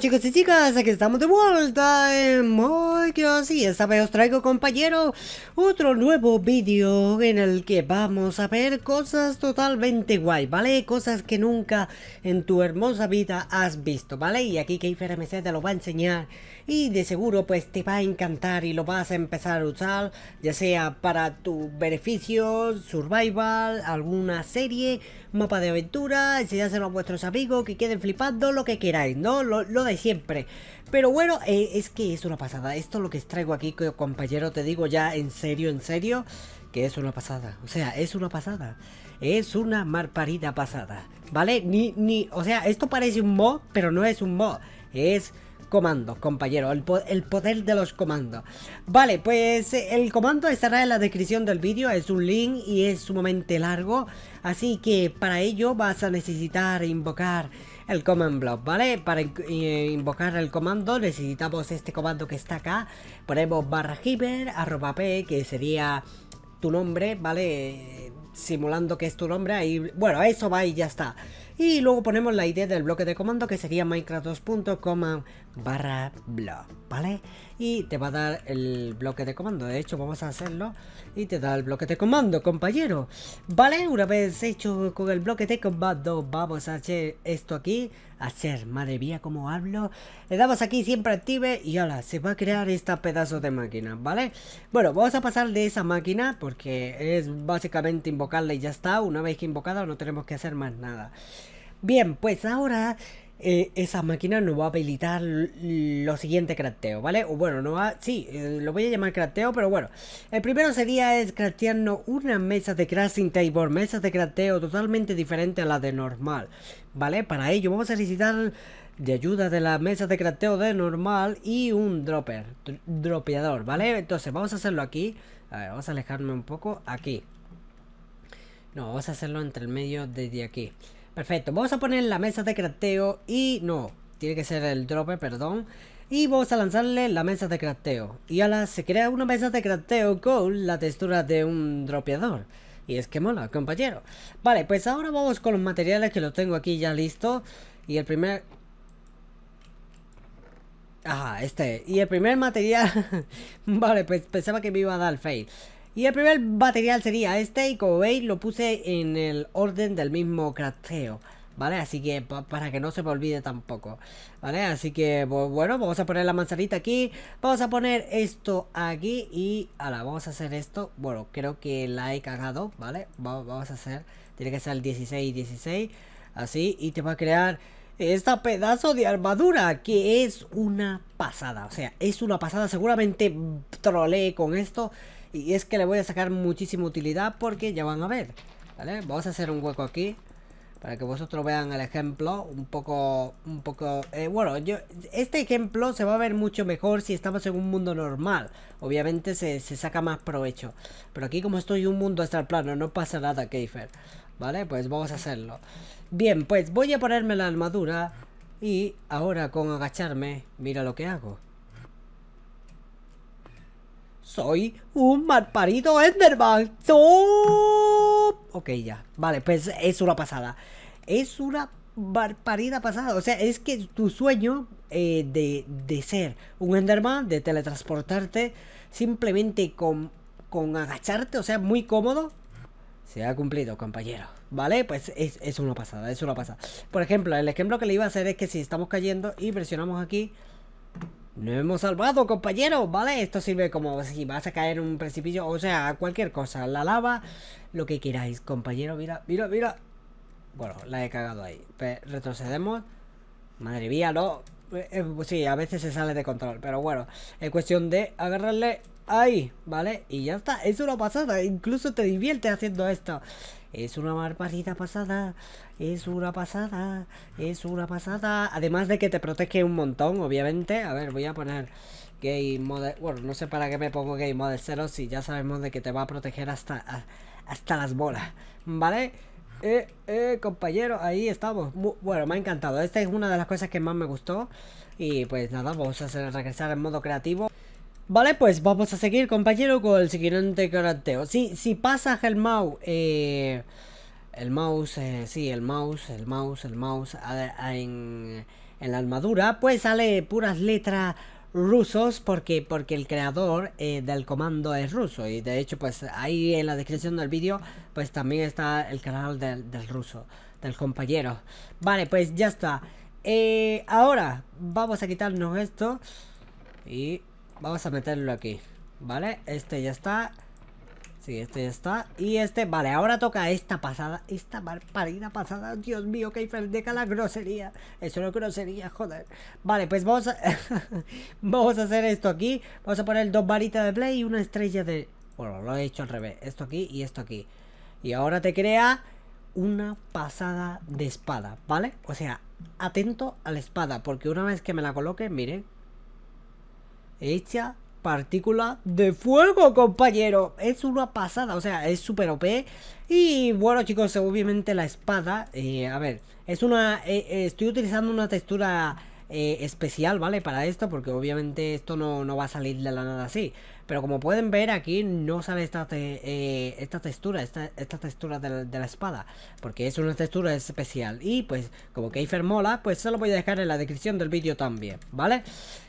chicos y chicas, aquí estamos de vuelta en que así. esta vez os traigo compañero otro nuevo vídeo en el que vamos a ver cosas totalmente guay, ¿vale? Cosas que nunca en tu hermosa vida has visto, ¿vale? Y aquí se te lo va a enseñar y de seguro pues te va a encantar y lo vas a empezar a usar ya sea para tu beneficio, survival, alguna serie, mapa de aventura, enseñárselo a vuestros amigos que queden flipando, lo que queráis, ¿no? Lo, lo de siempre. Pero bueno, eh, es que es una pasada. Esto lo que os traigo aquí, compañero, te digo ya en serio, en serio, que es una pasada. O sea, es una pasada. Es una marparida pasada. ¿Vale? Ni, ni, o sea, esto parece un mod, pero no es un mod. Es comandos, compañero. El, poder de los comandos. Vale, pues el comando estará en la descripción del vídeo. Es un link y es sumamente largo. Así que para ello vas a necesitar invocar el command block, ¿vale? Para eh, invocar el comando necesitamos este comando que está acá. Ponemos barra hiper, arroba p, que sería tu nombre, ¿vale? Simulando que es tu nombre. Ahí, bueno, eso va y ya está. Y luego ponemos la idea del bloque de comando que sería Minecraft 2 barra blog, ¿vale? Y te va a dar el bloque de comando, de hecho vamos a hacerlo y te da el bloque de comando, compañero, ¿vale? Una vez hecho con el bloque de comando vamos a hacer esto aquí, hacer, madre mía como hablo, le damos aquí siempre active y ahora se va a crear esta pedazo de máquina, ¿vale? Bueno, vamos a pasar de esa máquina porque es básicamente invocarla y ya está, una vez que invocada no tenemos que hacer más nada. Bien, pues ahora eh, esa máquina nos va a habilitar lo siguiente crafteo, ¿vale? O bueno, no va, sí, eh, lo voy a llamar crafteo, pero bueno. El primero sería es craftearnos una mesa de crafting table, Mesa de crafteo totalmente diferente a la de normal, ¿vale? Para ello vamos a necesitar de ayuda de la mesa de crafteo de normal y un dropper, dropeador, ¿vale? Entonces vamos a hacerlo aquí. A ver, vamos a alejarme un poco aquí. No, vamos a hacerlo entre el medio desde aquí. Perfecto, vamos a poner la mesa de crafteo y no, tiene que ser el dropper, perdón. Y vamos a lanzarle la mesa de crafteo. Y ahora se crea una mesa de crafteo con la textura de un dropeador. Y es que mola, compañero. Vale, pues ahora vamos con los materiales que los tengo aquí ya listo. Y el primer... Ajá, este. Y el primer material... vale, pues pensaba que me iba a dar fail. Y el primer material sería este y como veis lo puse en el orden del mismo crafteo. ¿Vale? Así que para que no se me olvide tampoco. ¿Vale? Así que bueno, vamos a poner la manzanita aquí. Vamos a poner esto aquí y ahora vamos a hacer esto. Bueno, creo que la he cagado, ¿vale? vamos a hacer, tiene que ser el 16 16. Así y te va a crear esta pedazo de armadura que es una pasada. O sea, es una pasada. Seguramente troleé con esto. Y es que le voy a sacar muchísima utilidad porque ya van a ver. ¿Vale? Vamos a hacer un hueco aquí. Para que vosotros vean el ejemplo. Un poco. Un poco. Eh, bueno, yo. Este ejemplo se va a ver mucho mejor si estamos en un mundo normal. Obviamente se, saca más provecho. Pero aquí, como estoy en un mundo hasta el plano, no pasa nada, Keifer. ¿Vale? Pues vamos a hacerlo. Bien, pues voy a ponerme la armadura. Y ahora con agacharme, mira lo que hago. Soy un parido Enderman. Top. Ok, ya. Vale, pues es una pasada. Es una barparida pasada. O sea, es que tu sueño eh, de, ser un Enderman, de teletransportarte, simplemente con, con agacharte, o sea, muy cómodo, se ha cumplido, compañero. ¿Vale? Pues es, es una pasada, es una pasada. Por ejemplo, el ejemplo que le iba a hacer es que si estamos cayendo y presionamos aquí, no hemos salvado, compañero, ¿vale? Esto sirve como si vas a caer en un precipicio, o sea, cualquier cosa, la lava, lo que queráis, compañero, mira, mira, mira. Bueno, la he cagado ahí. Retrocedemos. Madre mía, no. Eh, eh, sí, a veces se sale de control, pero bueno, es cuestión de agarrarle ahí, ¿vale? Y ya está, es una pasada, incluso te divierte haciendo esto. Es una barbaridad pasada, es una pasada, es una pasada. Además de que te protege un montón, obviamente. A ver, voy a poner Game model, Bueno, no sé para qué me pongo Game model 0 si ya sabemos de que te va a proteger hasta, hasta las bolas, ¿vale? Eh, eh, compañero, ahí estamos. bueno, me ha encantado. Esta es una de las cosas que más me gustó. Y pues nada, vamos a hacer regresar en modo creativo. Vale, pues vamos a seguir, compañero, con el siguiente carácter. Si, si pasas el mouse, eh, el mouse, eh, sí, el mouse, el mouse, el mouse en, la armadura, pues sale puras letras rusos porque, porque el creador eh, del comando es ruso. Y de hecho, pues ahí en la descripción del vídeo, pues también está el canal del, del ruso, del compañero. Vale, pues ya está. ahora vamos a quitarnos esto y Vamos a meterlo aquí Vale, este ya está Sí, este ya está Y este, vale, ahora toca esta pasada Esta parida pasada Dios mío, que deja la grosería Eso no es grosería, joder Vale, pues vamos a... vamos a hacer esto aquí Vamos a poner dos varitas de play y una estrella de... Bueno, lo he hecho al revés Esto aquí y esto aquí Y ahora te crea una pasada de espada, ¿vale? O sea, atento a la espada Porque una vez que me la coloque, miren hecha partícula de fuego, compañero. Es una pasada, o sea, es súper OP. Y bueno, chicos, obviamente la espada. Eh, a ver, es una. Eh, eh, estoy utilizando una textura eh, especial, ¿vale? Para esto, porque obviamente esto no, va a salir de la nada así. Pero como pueden ver aquí no sale esta, eh, textura, esta, esta textura de la, espada, porque es una textura especial. Y pues como hay mola, pues se lo voy a dejar en la descripción del vídeo también, ¿vale?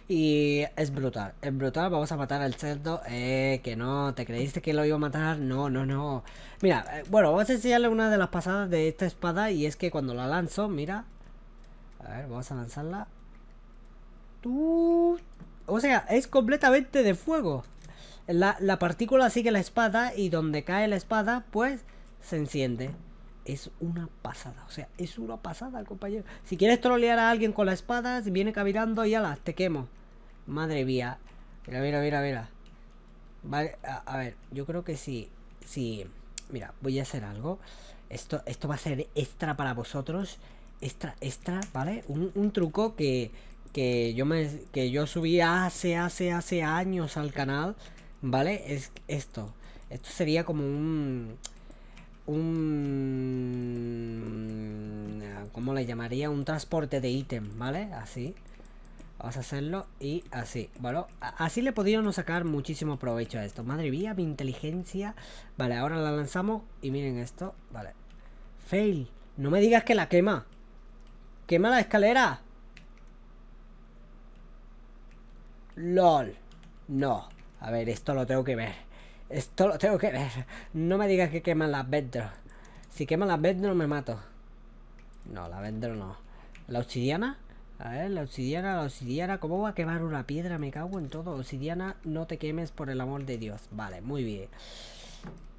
Y es brutal, es brutal, vamos a matar al cerdo, eh, que no, ¿te creíste que lo iba a matar? No, no, no. Mira, eh, bueno, vamos a enseñarle una de las pasadas de esta espada y es que cuando la lanzo, mira, a ver, vamos a lanzarla. O sea, es completamente de fuego. La, la, partícula sigue la espada y donde cae la espada, pues se enciende. Es una pasada, o sea, es una pasada, compañero. Si quieres trolear a alguien con la espada, viene caminando y ala, te quemo. Madre mía. Mira, mira, mira, mira. Vale, a, ver, yo creo que Si, Si, mira, voy a hacer algo. Esto, esto va a ser extra para vosotros. Extra, extra, ¿vale? Un, un truco que, que yo me que yo subí hace hace hace años al canal, ¿vale? Es esto. Esto sería como un un ¿cómo le llamaría? Un transporte de ítem, ¿vale? Así. Vamos a hacerlo y así, ¿vale? Así le podríamos sacar muchísimo provecho a esto. Madre mía, mi inteligencia. Vale, ahora la lanzamos y miren esto, vale. Fail. No me digas que la quema. Quema la escalera. LOL. No. A ver, esto lo tengo que ver. Esto lo tengo que ver. No me digas que queman las bedro Si queman las vendro me mato. No, la bedro no. ¿La obsidiana? A ver, la obsidiana, la obsidiana. ¿Cómo voy a quemar una piedra? Me cago en todo. Obsidiana, no te quemes por el amor de Dios. Vale, muy bien.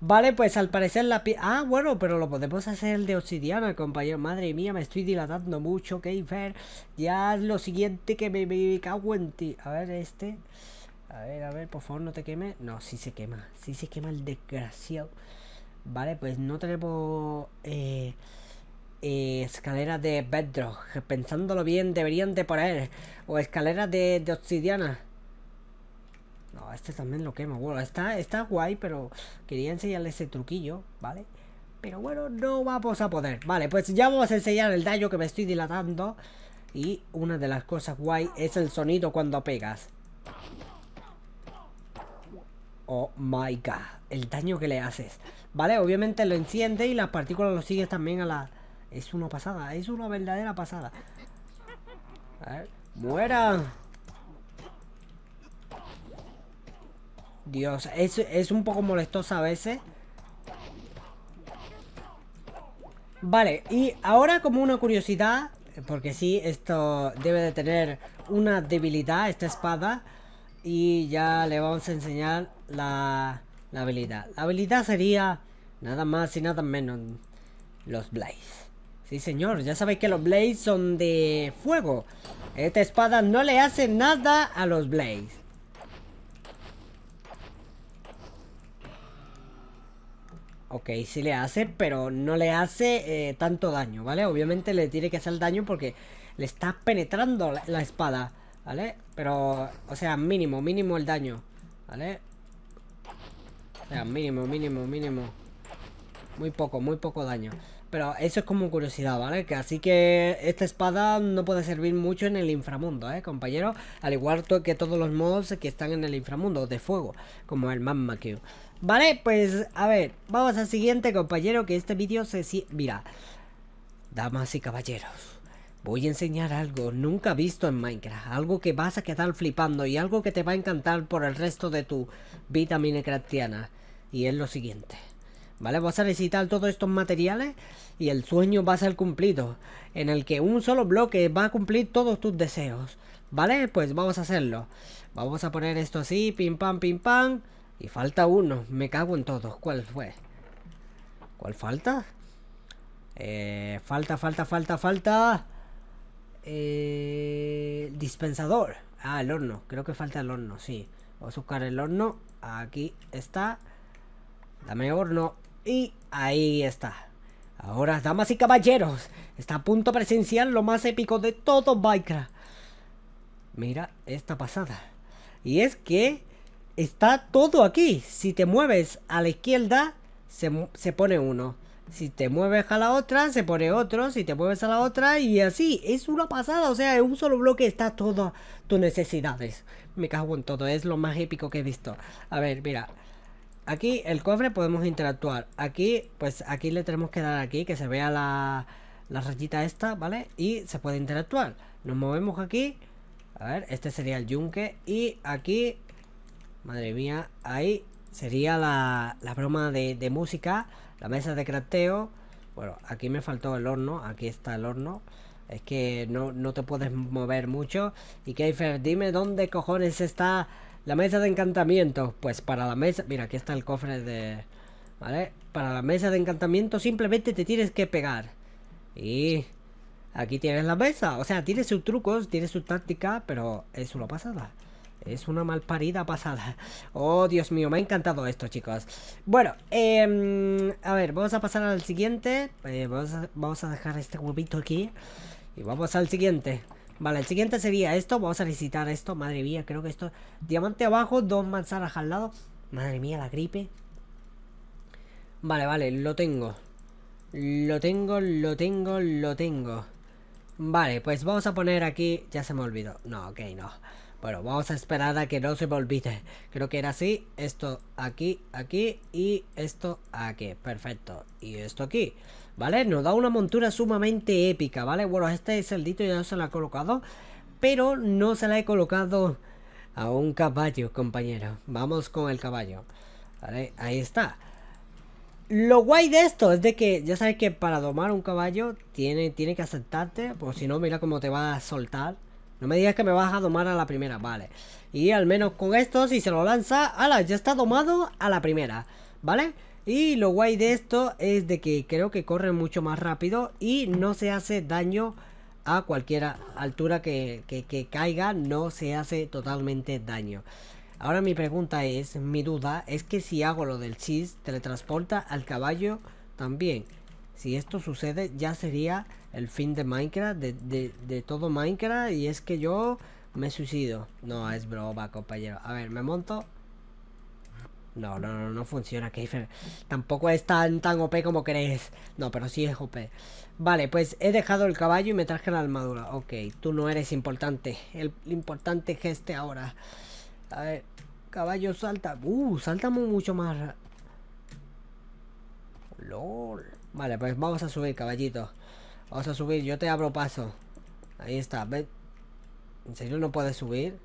Vale, pues al parecer la pie... Ah, bueno, pero lo podemos hacer el de obsidiana, compañero. Madre mía, me estoy dilatando mucho, ver Ya es lo siguiente que me, me, cago en ti. A ver, este... A ver, a ver, por favor, no te queme. No, si se quema. Si se quema el desgraciado. Vale, pues no tenemos... Eh... eh escaleras de bedrock. Pensándolo bien, deberían de poner. O escaleras de obsidiana este también lo quema. Bueno, está, está guay, pero quería enseñarle ese truquillo, ¿vale? Pero bueno, no vamos a poder. Vale, pues ya vamos a enseñar el daño que me estoy dilatando. Y una de las cosas guay es el sonido cuando pegas. Oh my god, el daño que le haces. Vale, obviamente lo enciende y las partículas lo sigues también a la... Es una pasada, es una verdadera pasada. A ver, mueran. Dios, es, es un poco molestosa a veces. Vale, y ahora como una curiosidad, porque sí, esto debe de tener una debilidad, esta espada, y ya le vamos a enseñar la, la habilidad. La habilidad sería nada más y nada menos los Blaze. Sí, señor, ya sabéis que los Blaze son de fuego. Esta espada no le hace nada a los Blaze. Ok, sí le hace, pero no le hace eh, tanto daño, ¿vale? Obviamente le tiene que hacer daño porque le está penetrando la, espada, ¿vale? Pero, o sea, mínimo, mínimo el daño, ¿vale? O sea, mínimo, mínimo, mínimo. Muy poco, muy poco daño. Pero eso es como curiosidad, ¿vale? Que así que esta espada no puede servir mucho en el inframundo, ¿eh, compañero? Al igual que todos los mods que están en el inframundo de fuego, como el Magma Q. Vale, pues a ver, vamos al siguiente, compañero, que este vídeo se... Mira, damas y caballeros, voy a enseñar algo nunca visto en Minecraft, algo que vas a quedar flipando y algo que te va a encantar por el resto de tu vida minecraftiana. Y es lo siguiente. ¿vale? Vas a necesitar todos estos materiales y el sueño va a ser cumplido, en el que un solo bloque va a cumplir todos tus deseos, ¿vale? Pues vamos a hacerlo. Vamos a poner esto así, pim pam, pim pam. Y falta uno, me cago en todos. ¿Cuál fue? ¿Cuál falta? Eh, falta, falta, falta, falta. Eh, dispensador. Ah, el horno. Creo que falta el horno, sí. Vamos a buscar el horno. Aquí está. Dame horno. Y ahí está. Ahora, damas y caballeros, está a punto presencial lo más épico de todo Minecraft. Mira esta pasada. Y es que está todo aquí. Si te mueves a la izquierda, se, se, pone uno. Si te mueves a la otra, se pone otro. Si te mueves a la otra, y así. Es una pasada. O sea, en un solo bloque está todas tus necesidades. Me cago en todo. Es lo más épico que he visto. A ver, mira. Aquí el cofre podemos interactuar. Aquí, pues aquí le tenemos que dar aquí, que se vea la, la rayita esta, ¿vale? Y se puede interactuar. Nos movemos aquí. A ver, este sería el yunque. Y aquí, madre mía, ahí sería la, la broma de, música, la mesa de crafteo. Bueno, aquí me faltó el horno, aquí está el horno. Es que no, no te puedes mover mucho. Y Keifer, dime dónde cojones está la mesa de encantamiento. Pues para la mesa... Mira, aquí está el cofre de... ¿Vale? Para la mesa de encantamiento simplemente te tienes que pegar. Y... Aquí tienes la mesa. O sea, tiene sus trucos, tiene su táctica, pero es una pasada. Es una malparida pasada. Oh, Dios mío, me ha encantado esto, chicos. Bueno, em, a ver, vamos a pasar al siguiente. Eh, vamos, a, vamos a dejar este huevito aquí. Y vamos al siguiente. Vale, el siguiente sería esto. Vamos a necesitar esto. Madre mía, creo que esto. Diamante abajo, dos manzanas al lado. Madre mía, la gripe. Vale, vale, lo tengo. Lo tengo, lo tengo, lo tengo. Vale, pues vamos a poner aquí... Ya se me olvidó. No, ok, no. Bueno, vamos a esperar a que no se me olvide. Creo que era así. Esto aquí, aquí y esto aquí. Perfecto. Y esto aquí. ¿vale? Nos da una montura sumamente épica, ¿vale? Bueno, este dito ya se la he colocado, pero no se la he colocado a un caballo, compañero. Vamos con el caballo, ¿vale? Ahí está. Lo guay de esto es de que ya sabes que para domar un caballo tiene, tiene que aceptarte, porque si no, mira cómo te va a soltar. No me digas que me vas a domar a la primera, vale. Y al menos con esto, si se lo lanza, ala, ya está domado a la primera, ¿vale? Y lo guay de esto es de que creo que corre mucho más rápido y no se hace daño a cualquier altura que, que, caiga, no se hace totalmente daño. Ahora mi pregunta es, mi duda, es que si hago lo del chis, teletransporta al caballo también. Si esto sucede ya sería el fin de Minecraft, de, de, de todo Minecraft y es que yo me suicido. No, es broma, compañero. A ver, me monto. No, no, no, no funciona, Keifer. Tampoco es tan, tan OP como crees. No, pero sí es OP. Vale, pues he dejado el caballo y me traje la armadura. Ok, tú no eres importante. El importante es este ahora. A ver, caballo salta. Uh, salta mucho más. LOL. Vale, pues vamos a subir, caballito. Vamos a subir, yo te abro paso. Ahí está, ¿ves? ¿En serio no puedes subir?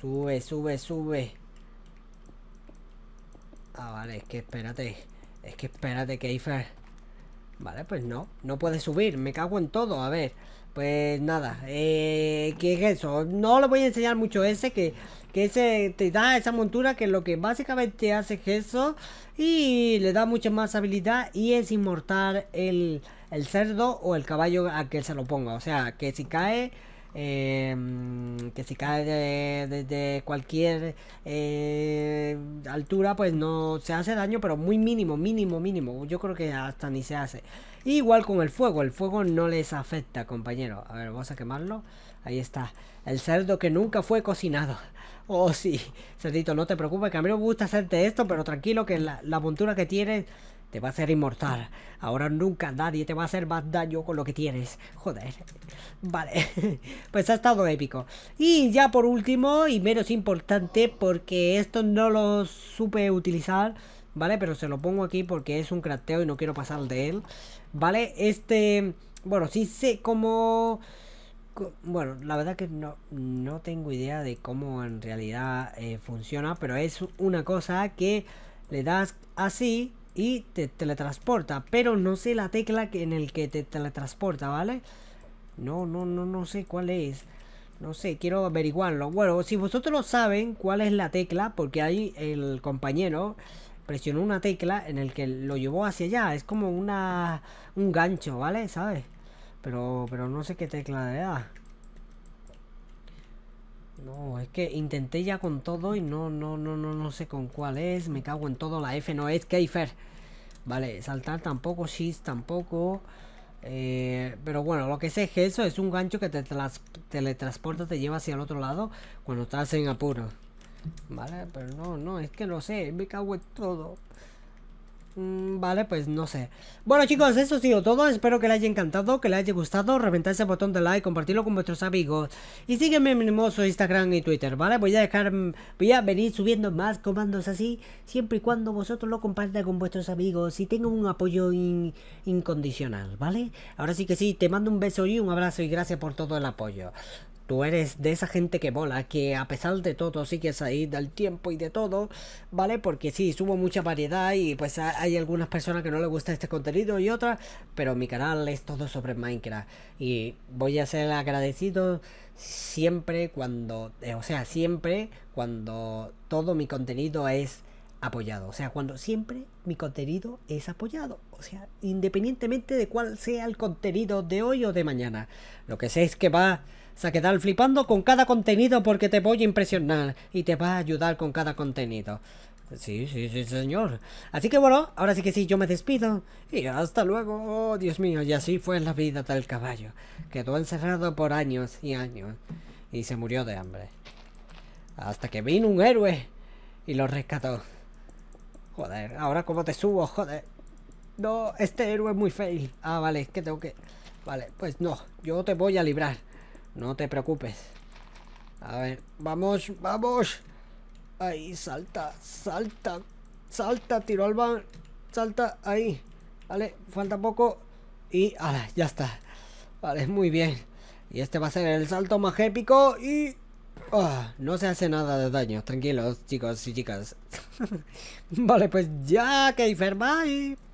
Sube, sube, sube vale, es que espérate. Es que espérate, Keifer. Vale, pues no, no puede subir, me cago en todo, a ver. Pues nada, eh, ¿qué es eso? No le voy a enseñar mucho ese, que, que ese te da esa montura que lo que básicamente hace es eso y le da mucha más habilidad y es inmortal el, el cerdo o el caballo a que se lo ponga. O sea, que si cae, Em, que si cae desde cualquier eh, altura, pues no se hace daño, pero muy mínimo, mínimo, mínimo. Yo creo que hasta ni se hace. igual con el fuego, el fuego no les afecta, compañero. A ver, vamos a quemarlo. Ahí está. El cerdo que nunca fue cocinado. Oh, sí. Cerdito, no te preocupes, que a mí me gusta hacerte esto, pero tranquilo que la, la montura que tienes te va a hacer inmortal. Ahora nunca nadie te va a hacer más daño con lo que tienes. Joder. Vale. pues ha estado épico. Y ya por último, y menos importante, porque esto no lo supe utilizar, ¿vale? Pero se lo pongo aquí porque es un crafteo y no quiero pasar de él. ¿Vale? Este... Bueno, sí sé cómo... Bueno, la verdad que no, no tengo idea de cómo en realidad eh, funciona, pero es una cosa que le das así y te teletransporta, pero no sé la tecla en el que te teletransporta, ¿vale? No, no, no, no sé cuál es. No sé, quiero averiguarlo. Bueno, si vosotros lo saben cuál es la tecla, porque ahí el compañero presionó una tecla en el que lo llevó hacia allá. Es como una un gancho, ¿vale? ¿Sabes? Pero, pero no sé qué tecla de edad no, es que intenté ya con todo y no, no, no, no, no sé con cuál es. Me cago en todo. La F no es Keifer. Vale, saltar tampoco, Shiz tampoco. Eh, pero bueno, lo que sé es que eso es un gancho que te teletransporta, te lleva hacia el otro lado cuando estás en apuro. Vale, pero no, no, es que no sé, me cago en todo. Mm, vale, pues no sé. Bueno chicos, eso ha sido todo. Espero que les haya encantado, que les haya gustado. Reventad ese botón de like, compartirlo con vuestros amigos. Y sígueme en mi hermoso Instagram y Twitter, ¿vale? Voy a dejar, voy a venir subiendo más comandos así, siempre y cuando vosotros lo compartáis con vuestros amigos y tengan un apoyo incondicional, ¿vale? Ahora sí que sí, te mando un beso y un abrazo y gracias por todo el apoyo. Tú eres de esa gente que mola, que a pesar de todo sigues ahí del tiempo y de todo, ¿vale? Porque sí, subo mucha variedad y pues hay algunas personas que no les gusta este contenido y otras, pero mi canal es todo sobre Minecraft. Y voy a ser agradecido siempre cuando, eh, o sea, siempre cuando todo mi contenido es apoyado. O sea, cuando siempre mi contenido es apoyado. O sea, independientemente de cuál sea el contenido de hoy o de mañana. Lo que sé es que va a quedar flipando con cada contenido porque te voy a impresionar y te va a ayudar con cada contenido. Sí, sí, sí, señor. Así que bueno, ahora sí que sí, yo me despido. Y hasta luego. Oh, Dios mío, y así fue la vida del caballo. Quedó encerrado por años y años. Y se murió de hambre. Hasta que vino un héroe y lo rescató. Joder, ahora cómo te subo, joder. No, este héroe es muy fail. Ah, vale, que tengo que... Vale, pues no, yo te voy a librar. No te preocupes. A ver, vamos, vamos. Ahí, salta, salta, salta, tiro al van. Salta, ahí. Vale, falta poco. Y, ala, ya está. Vale, muy bien. Y este va a ser el salto más épico y... Oh, no se hace nada de daño, tranquilos chicos y chicas. vale, pues ya que y